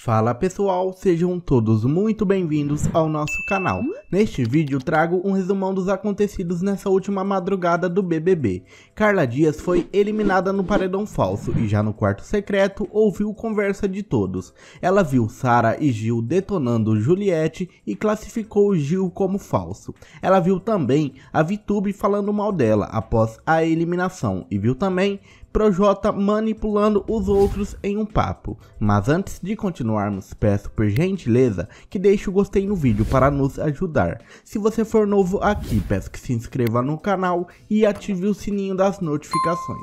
Fala pessoal, sejam todos muito bem-vindos ao nosso canal. Neste vídeo trago um resumão dos acontecidos nessa última madrugada do BBB. Carla Dias foi eliminada no paredão falso e já no quarto secreto ouviu conversa de todos. Ela viu Sara e Gil detonando Juliette e classificou Gil como falso. Ela viu também a Vitube falando mal dela após a eliminação e viu também Projota manipulando os outros em um papo. Mas antes de continuarmos, peço por gentileza que deixe o gostei no vídeo para nos ajudar. Se você for novo aqui, peço que se inscreva no canal e ative o sininho das notificações.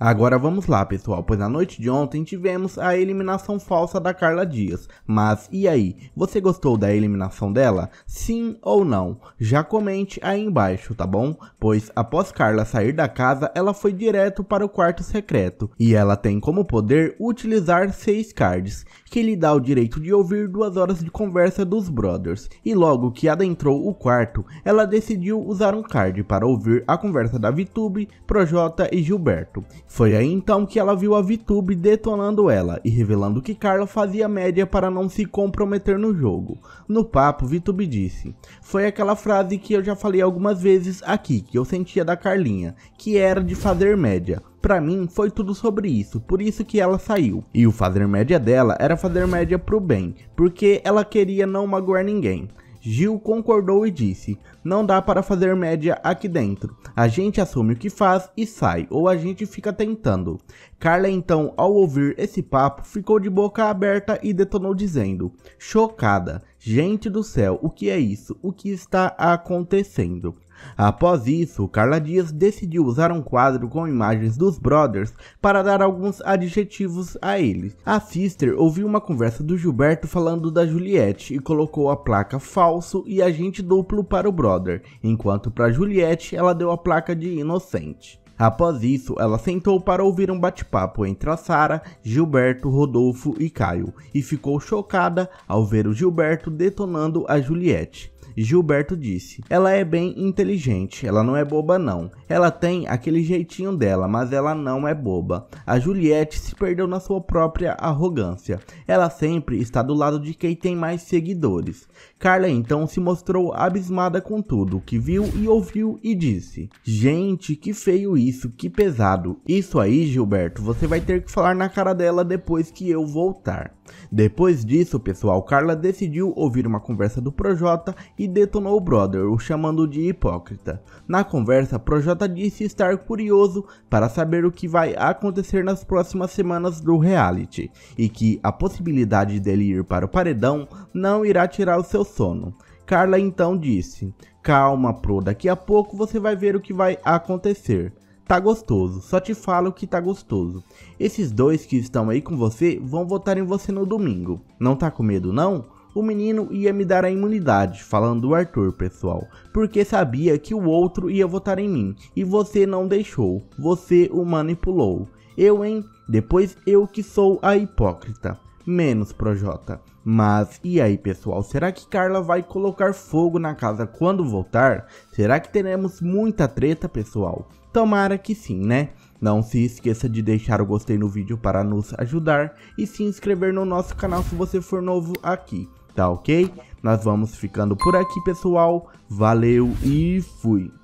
Agora vamos lá, pessoal, pois na noite de ontem tivemos a eliminação falsa da Carla Dias. Mas e aí? Você gostou da eliminação dela? Sim ou não? Já comente aí embaixo, tá bom? Pois após Carla sair da casa, ela foi direto para o quarto secreto e ela tem como poder utilizar seis cards, que lhe dá o direito de ouvir duas horas de conversa dos brothers. E logo que adentrou o quarto, ela decidiu usar um card para ouvir a conversa da Vitube, Projota e Gilberto. Foi aí então que ela viu a VTube detonando ela e revelando que Carla fazia média para não se comprometer no jogo. No papo, VTube disse: Foi aquela frase que eu já falei algumas vezes aqui que eu sentia da Carlinha, que era de fazer média. Pra mim, foi tudo sobre isso, por isso que ela saiu. E o fazer média dela era fazer média pro bem, porque ela queria não magoar ninguém. Gil concordou e disse: Não dá para fazer média aqui dentro. A gente assume o que faz e sai, ou a gente fica tentando. Carla, então, ao ouvir esse papo, ficou de boca aberta e detonou, dizendo: Chocada, gente do céu, o que é isso? O que está acontecendo? Após isso, Carla Dias decidiu usar um quadro com imagens dos brothers para dar alguns adjetivos a eles. A Sister ouviu uma conversa do Gilberto falando da Juliette e colocou a placa falso e agente duplo para o brother, enquanto para Juliette ela deu a placa de inocente. Após isso, ela sentou para ouvir um bate-papo entre a Sara, Gilberto, Rodolfo e Caio, e ficou chocada ao ver o Gilberto detonando a Juliette. Gilberto disse: Ela é bem inteligente, ela não é boba, não. Ela tem aquele jeitinho dela, mas ela não é boba. A Juliette se perdeu na sua própria arrogância. Ela sempre está do lado de quem tem mais seguidores. Carla então se mostrou abismada com tudo que viu e ouviu e disse: Gente, que feio isso, que pesado. Isso aí, Gilberto, você vai ter que falar na cara dela depois que eu voltar. Depois disso, pessoal, Carla decidiu ouvir uma conversa do Projota e e detonou o brother, o chamando de hipócrita. Na conversa, Projota disse estar curioso para saber o que vai acontecer nas próximas semanas do reality e que a possibilidade dele ir para o paredão não irá tirar o seu sono. Carla então disse: Calma, Pro, daqui a pouco você vai ver o que vai acontecer tá gostoso, só te falo que tá gostoso. Esses dois que estão aí com você vão votar em você no domingo. Não tá com medo não? o menino ia me dar a imunidade, falando o Arthur, pessoal, porque sabia que o outro ia votar em mim, e você não deixou, você o manipulou. Eu, hein? Depois eu que sou a hipócrita menos Projota. Mas e aí, pessoal? Será que Carla vai colocar fogo na casa quando voltar? Será que teremos muita treta, pessoal? Tomara que sim, né? Não se esqueça de deixar o gostei no vídeo para nos ajudar e se inscrever no nosso canal se você for novo aqui, tá ok? Nós vamos ficando por aqui, pessoal. Valeu e fui!